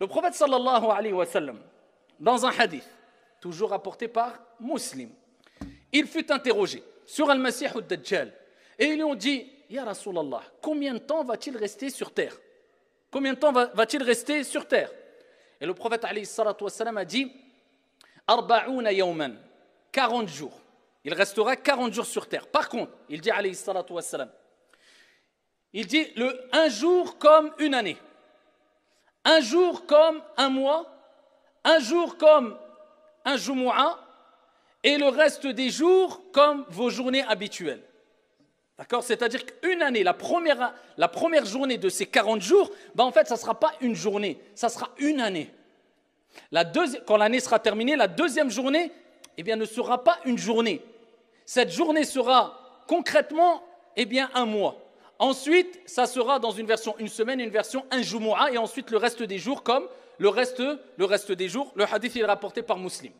Le prophète sallallahu alayhi wa sallam, dans un hadith, toujours rapporté par Muslim, il fut interrogé sur Al-Masih dajjal Et ils lui ont dit, Ya Rasulallah, combien de temps va-t-il rester sur terre Combien de temps va-t-il rester sur terre Et le prophète a dit 40 jours. Il restera 40 jours sur terre. Par contre, il dit il dit le un jour comme une année un jour comme un mois, un jour comme un mois, et le reste des jours comme vos journées habituelles. D'accord C'est-à-dire qu'une année, la première, journée de ces 40 jours, ben, en fait, ça ne sera pas une journée, ça sera une année. quand l'année sera terminée, la deuxième journée eh bien, ne sera pas une journée. Cette journée sera concrètement eh bien, un mois. Ensuite, ça sera dans une version une semaine, une version un jour et ensuite le reste des jours, comme le reste, le reste des jours. Le hadith est rapporté par Muslim.